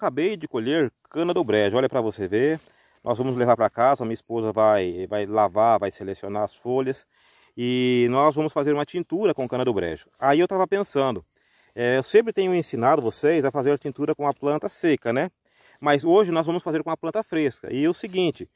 acabei de colher cana do brejo, olha para você ver. Nós vamos levar para casa, minha esposa vai, vai lavar, vai selecionar as folhas. E nós vamos fazer uma tintura com cana do brejo. Aí eu estava pensando, é, eu sempre tenho ensinado vocês a fazer a tintura com a planta seca, né? Mas hoje nós vamos fazer com a planta fresca. E é o seguinte,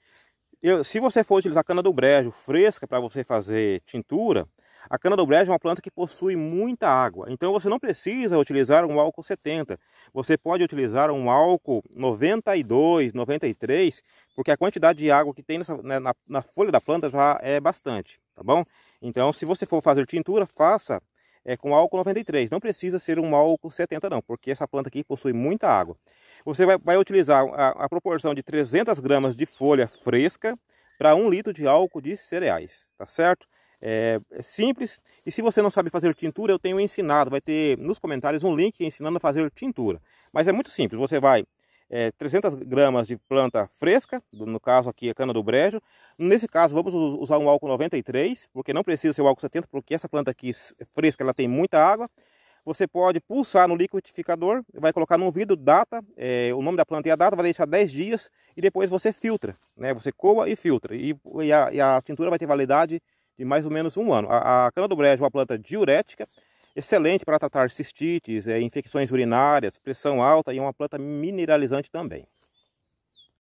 eu, se você for utilizar cana do brejo fresca para você fazer tintura, a cana-do-brejo é uma planta que possui muita água, então você não precisa utilizar um álcool 70. Você pode utilizar um álcool 92, 93, porque a quantidade de água que tem nessa, né, na, na folha da planta já é bastante, tá bom? Então, se você for fazer tintura, faça é, com álcool 93. Não precisa ser um álcool 70 não, porque essa planta aqui possui muita água. Você vai, vai utilizar a, a, proporção de 300 gramas de folha fresca para 1 litro de álcool de cereais, tá certo? É, é simples. E se você não sabe fazer tintura, eu tenho ensinado. Vai ter nos comentários um link ensinando a fazer tintura. Mas é muito simples. Você vai é, 300 gramas de planta fresca, no caso aqui a cana do brejo. Nesse caso vamos usar um álcool 93, porque não precisa ser o álcool 70, porque essa planta aqui fresca ela tem muita água. Você pode pulsar no liquidificador, vai colocar num vidro data, é, o nome da planta e a data, vai deixar 10 dias e depois você filtra, né? Você coa e filtra e, e, a, e a tintura vai ter validade de mais ou menos um ano. A, a cana-do-brejo é uma planta diurética, excelente para tratar cistites, é, infecções urinárias, pressão alta e é uma planta mineralizante também.